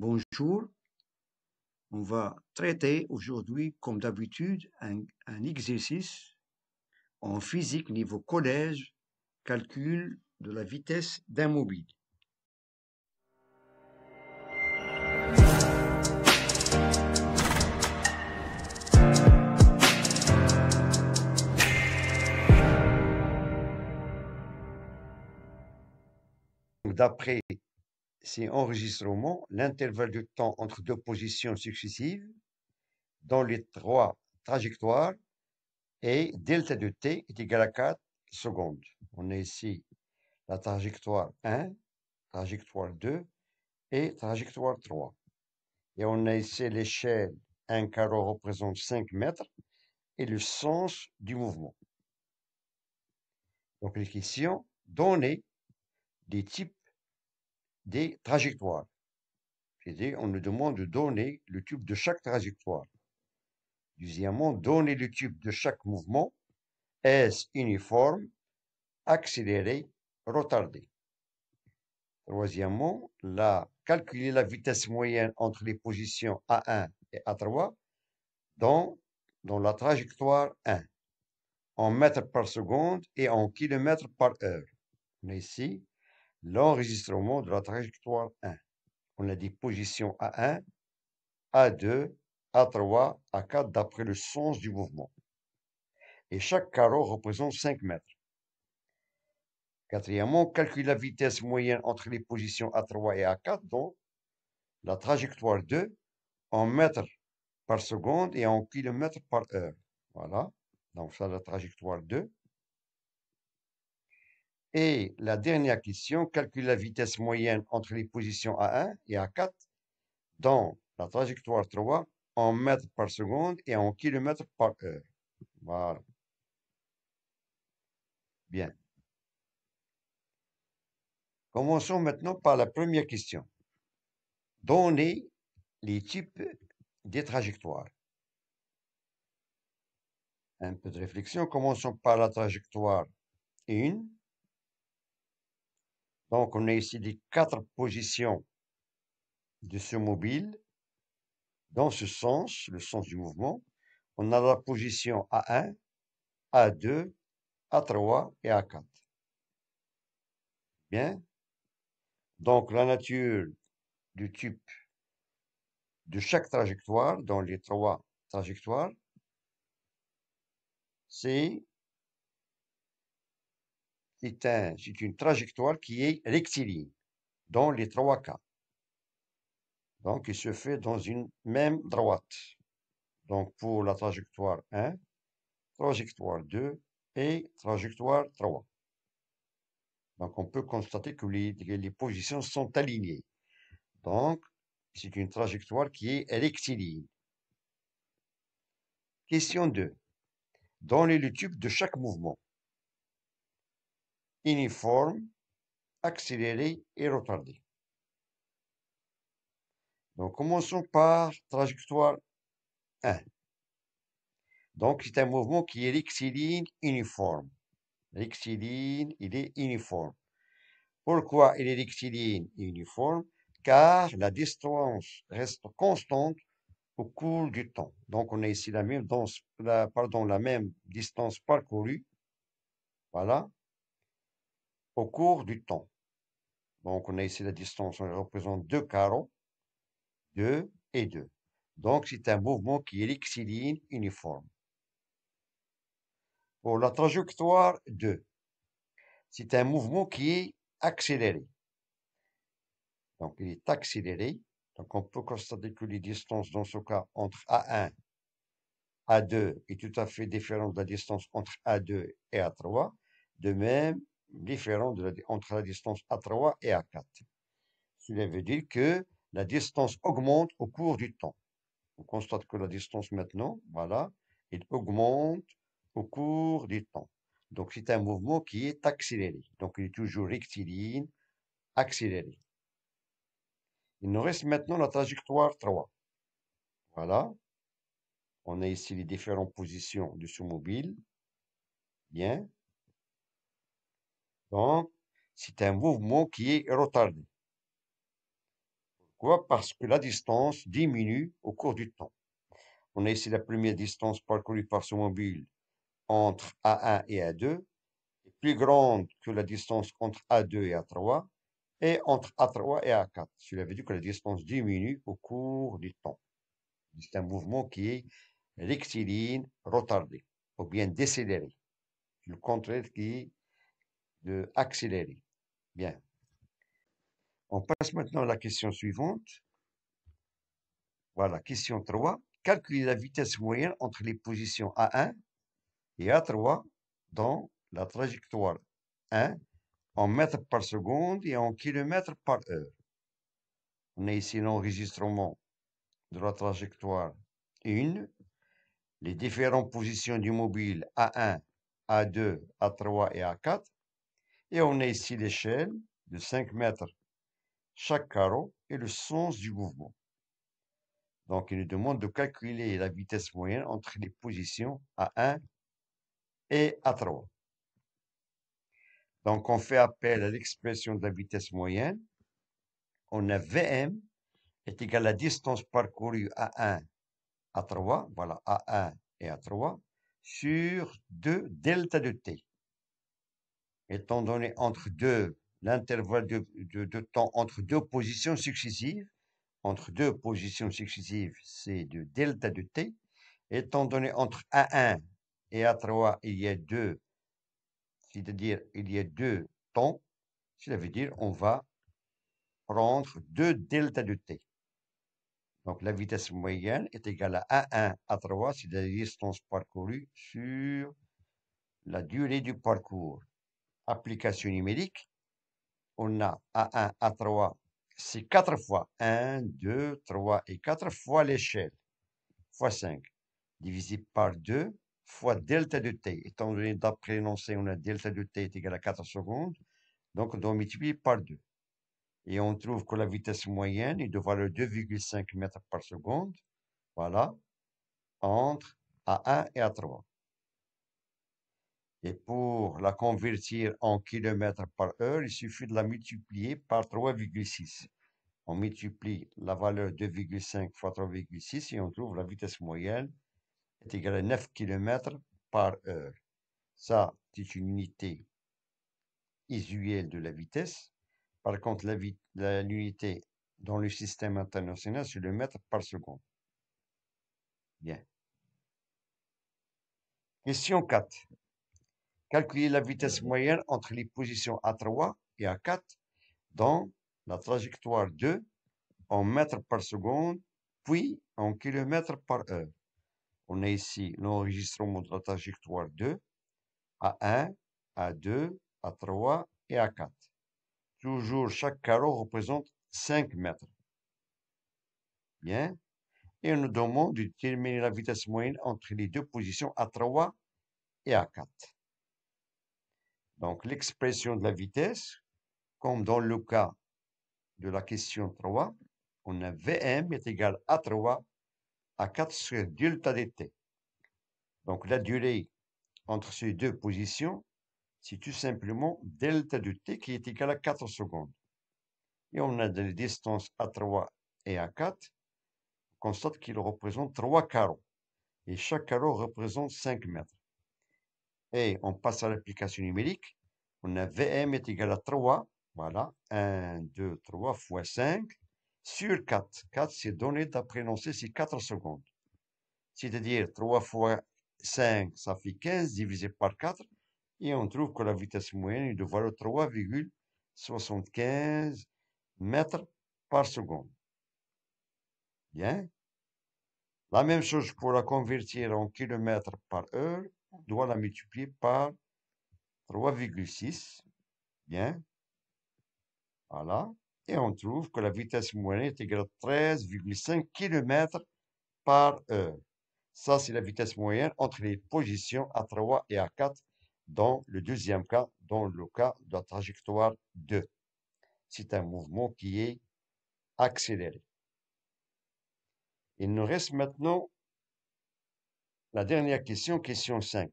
Bonjour. On va traiter aujourd'hui, comme d'habitude, un, un, exercice en physique niveau collège, calcul de la vitesse d'un mobile. D'après c'est enregistrement, l'intervalle de temps entre deux positions successives dans les trois trajectoires et delta de t est égal à 4 secondes. On a ici la trajectoire 1, trajectoire 2 et trajectoire 3. Et on a ici l'échelle, un carreau représente 5 mètres et le sens du mouvement. Donc les questions données des types des trajectoires. on nous demande de donner le tube de chaque trajectoire. Deuxièmement, donner le tube de chaque mouvement, Est-ce uniforme, accéléré, retardé. Troisièmement, la, calculer la vitesse moyenne entre les positions A1 et A3 dans, dans la trajectoire 1, en mètres par seconde et en kilomètres par heure. ici l'enregistrement de la trajectoire 1. On a des positions A1, A2, A3, A4 d'après le sens du mouvement. Et chaque carreau représente 5 mètres. Quatrièmement, on calcule la vitesse moyenne entre les positions A3 et A4, donc la trajectoire 2 en mètres par seconde et en kilomètres par heure. Voilà, donc ça la trajectoire 2. Et la dernière question, calcule la vitesse moyenne entre les positions A1 et A4 dans la trajectoire 3 en mètres par seconde et en kilomètres par heure. Voilà. Bien. Commençons maintenant par la première question. Donnez les types des trajectoires. Un peu de réflexion. Commençons par la trajectoire 1 donc, on a ici les quatre positions de ce mobile. Dans ce sens, le sens du mouvement, on a la position A1, A2, A3 et A4. Bien. Donc, la nature du type de chaque trajectoire, dans les trois trajectoires, c'est c'est une trajectoire qui est rectiligne dans les trois cas. Donc, il se fait dans une même droite. Donc, pour la trajectoire 1, trajectoire 2 et trajectoire 3. Donc, on peut constater que les, les positions sont alignées. Donc, c'est une trajectoire qui est rectiligne. Question 2. Dans les tubes de chaque mouvement, uniforme, accéléré et retardé. Donc, commençons par trajectoire 1. Donc, c'est un mouvement qui est rixiline uniforme. Rixiline, il est uniforme. Pourquoi il est rixiline uniforme Car la distance reste constante au cours du temps. Donc, on a ici la même, pardon, la même distance parcourue. Voilà au cours du temps. Donc, on a ici la distance, on représente deux carreaux, 2 et 2. Donc, c'est un mouvement qui est rixiline, uniforme. Pour la trajectoire 2, c'est un mouvement qui est accéléré. Donc, il est accéléré. Donc, on peut constater que les distances, dans ce cas, entre A1, A2 est tout à fait différente de la distance entre A2 et A3. De même, différent entre la distance A3 et A4. Cela veut dire que la distance augmente au cours du temps. On constate que la distance maintenant, voilà, elle augmente au cours du temps. Donc c'est un mouvement qui est accéléré. Donc il est toujours rectiligne, accéléré. Il nous reste maintenant la trajectoire 3. Voilà. On a ici les différentes positions de ce mobile. Bien. Donc, c'est un mouvement qui est retardé. Pourquoi Parce que la distance diminue au cours du temps. On a ici la première distance parcourue par ce mobile entre A1 et A2, plus grande que la distance entre A2 et A3, et entre A3 et A4. Cela veut dire que la distance diminue au cours du temps. C'est un mouvement qui est rectiligne, retardé, ou bien décéléré. Le contraire qui est de accélérer. Bien. On passe maintenant à la question suivante. Voilà, question 3. Calculer la vitesse moyenne entre les positions A1 et A3 dans la trajectoire 1 en mètres par seconde et en kilomètres par heure. On a ici l'enregistrement de la trajectoire 1, les différentes positions du mobile A1, A2, A3 et A4 et on a ici l'échelle de 5 mètres chaque carreau et le sens du mouvement. Donc, il nous demande de calculer la vitesse moyenne entre les positions A1 et A3. Donc, on fait appel à l'expression de la vitesse moyenne. On a Vm est égal à la distance parcourue A1, à 3 voilà A1 et A3, sur 2 delta de t étant donné entre deux l'intervalle de, temps entre deux positions successives, entre deux positions successives, c'est de delta de t, étant donné entre A1 et A3, il y a deux, c'est-à-dire il y a deux temps, cela veut dire on va prendre deux delta de t. Donc la vitesse moyenne est égale à A1 A3, c'est-à-dire distance parcourue sur la durée du parcours application numérique, on a A1, A3, c'est 4 fois 1, 2, 3 et 4 fois l'échelle, fois 5, divisé par 2, fois delta de t. Étant donné d'après l'énoncé, on a delta de t est égal à 4 secondes, donc on doit multiplier par 2. Et on trouve que la vitesse moyenne est de valeur 2,5 mètres par seconde, voilà, entre A1 et A3. Et pour la convertir en kilomètres par heure, il suffit de la multiplier par 3,6. On multiplie la valeur 2,5 fois 3,6 et on trouve la vitesse moyenne est égale à 9 km par heure. Ça, c'est une unité isuelle de la vitesse. Par contre, l'unité dans le système international, c'est le mètre par seconde. Bien. Question 4 calculer la vitesse moyenne entre les positions A3 et A4 dans la trajectoire 2 en mètres par seconde, puis en kilomètres par heure. On a ici l'enregistrement de la trajectoire 2, A1, A2, A3 et A4. Toujours, chaque carreau représente 5 mètres. Bien. Et on nous demande de déterminer la vitesse moyenne entre les deux positions A3 et A4. Donc l'expression de la vitesse, comme dans le cas de la question 3, on a Vm est égal à 3 à 4 sur delta t. Donc la durée entre ces deux positions, c'est tout simplement delta de t qui est égal à 4 secondes. Et on a des distances à 3 et à 4. On constate qu'il représente 3 carreaux. Et chaque carreau représente 5 mètres. Et on passe à l'application numérique. On a VM est égal à 3. Voilà. 1, 2, 3 fois 5 sur 4. 4, c'est donné d'après c'est 4 secondes. C'est-à-dire 3 fois 5, ça fait 15 divisé par 4. Et on trouve que la vitesse moyenne est de valeur 3,75 mètres par seconde. Bien. La même chose pour la convertir en kilomètres par heure, on doit la multiplier par 3,6. Bien. Voilà. Et on trouve que la vitesse moyenne est égale à 13,5 km par heure. Ça, c'est la vitesse moyenne entre les positions A3 et A4 dans le deuxième cas, dans le cas de la trajectoire 2. C'est un mouvement qui est accéléré. Il nous reste maintenant la dernière question, question 5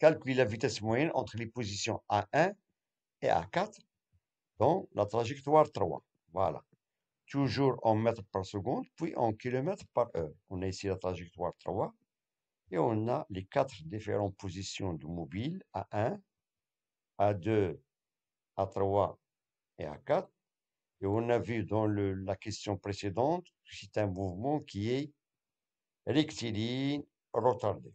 calculer la vitesse moyenne entre les positions A1 et A4 dans la trajectoire 3. Voilà. Toujours en mètres par seconde, puis en kilomètres par heure. On a ici la trajectoire 3 et on a les quatre différentes positions du mobile A1, A2, A3 et A4. Et on a vu dans la question précédente que c'est un mouvement qui est rectiligne retardé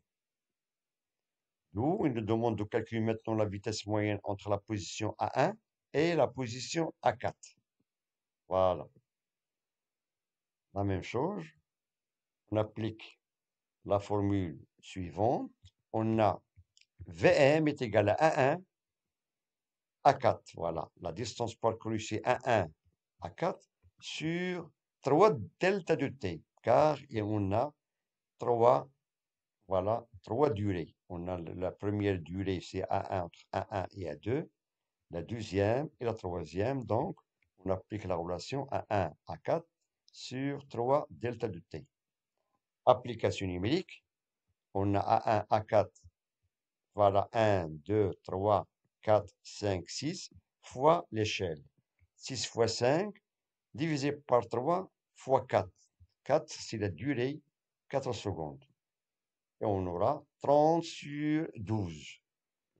il nous demande de calculer maintenant la vitesse moyenne entre la position A1 et la position A4. Voilà. La même chose, on applique la formule suivante. On a VM est égal à A1 A4. Voilà, la distance parcourue, c'est A1 A4 sur 3 delta de T, car on a 3, voilà, 3 durées on a la première durée, c'est A1 entre A1 et A2. La deuxième et la troisième, donc, on applique la relation A1, A4 sur 3 delta de T. Application numérique, on a A1, A4, voilà 1, 2, 3, 4, 5, 6, fois l'échelle. 6 fois 5, divisé par 3, fois 4. 4, c'est la durée, 4 secondes et on aura 30 sur 12.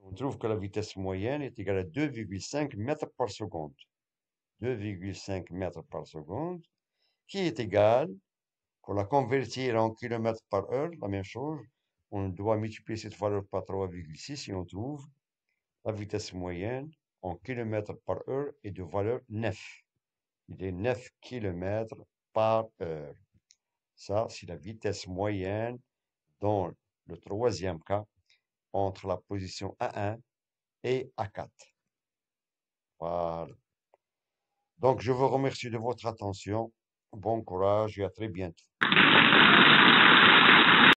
On trouve que la vitesse moyenne est égale à 2,5 mètres par seconde. 2,5 mètres par seconde, qui est égale, pour la convertir en kilomètres par heure, la même chose, on doit multiplier cette valeur par 3,6 et on trouve la vitesse moyenne en kilomètres par heure est de valeur 9. Il est 9 kilomètres par heure. Ça, c'est la vitesse moyenne dans le troisième cas, entre la position A1 et A4. Voilà. Donc, je vous remercie de votre attention. Bon courage et à très bientôt.